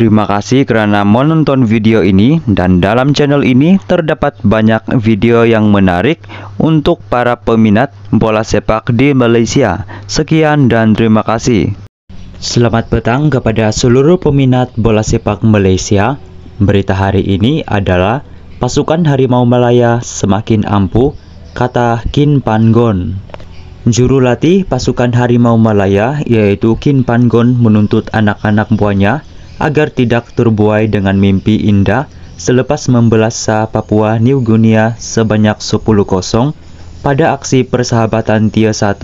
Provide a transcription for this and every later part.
Terima kasih karena menonton video ini dan dalam channel ini terdapat banyak video yang menarik untuk para peminat bola sepak di Malaysia. Sekian dan terima kasih. Selamat petang kepada seluruh peminat bola sepak Malaysia. Berita hari ini adalah pasukan Harimau Malaya semakin ampuh, kata Kin Pangon. Juru latih pasukan Harimau Malaya yaitu Kin Pangon menuntut anak-anak buahnya -anak agar tidak terbuai dengan mimpi indah selepas membelasa Papua New Guinea sebanyak 10-0 pada aksi persahabatan Tia 1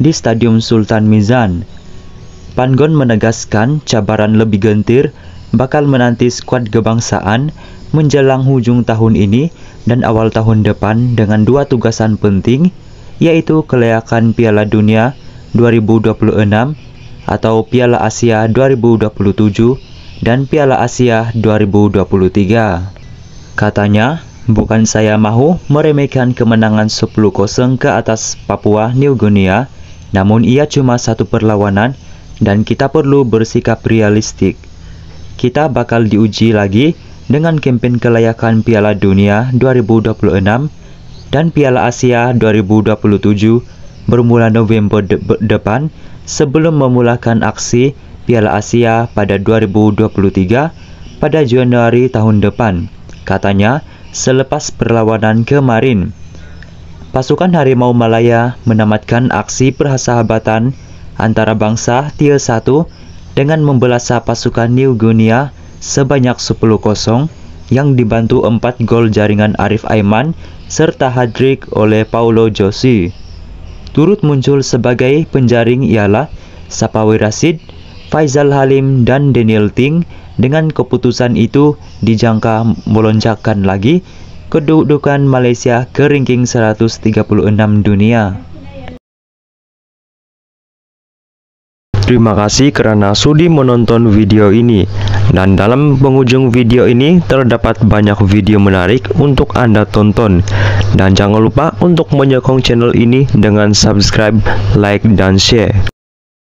di Stadium Sultan Mizan. Pangon menegaskan cabaran lebih gentir bakal menanti skuad kebangsaan menjelang hujung tahun ini dan awal tahun depan dengan dua tugasan penting yaitu kelayakan Piala Dunia 2026 atau Piala Asia 2027 dan Piala Asia 2023. Katanya, bukan saya mahu meremehkan kemenangan 10-0 ke atas Papua New Guinea, namun ia cuma satu perlawanan dan kita perlu bersikap realistik. Kita bakal diuji lagi dengan kempen kelayakan Piala Dunia 2026 dan Piala Asia 2027 bermula November de depan sebelum memulakan aksi Piala Asia pada 2023 pada Januari tahun depan. Katanya, selepas perlawanan kemarin, pasukan Harimau Malaya menamatkan aksi persahabatan antara bangsa Tier 1 dengan membelasah pasukan New Guinea sebanyak 10-0 yang dibantu 4 gol jaringan Arif Aiman serta hadrik oleh Paulo Josi. turut muncul sebagai penjaring ialah Sapawi Rasid, Faizal Halim dan Daniel Ting dengan keputusan itu dijangka melonjakkan lagi kedudukan Malaysia ke ranking 136 dunia. Terima kasih karena sudi menonton video ini. Dan dalam penghujung video ini terdapat banyak video menarik untuk Anda tonton. Dan jangan lupa untuk menyokong channel ini dengan subscribe, like, dan share.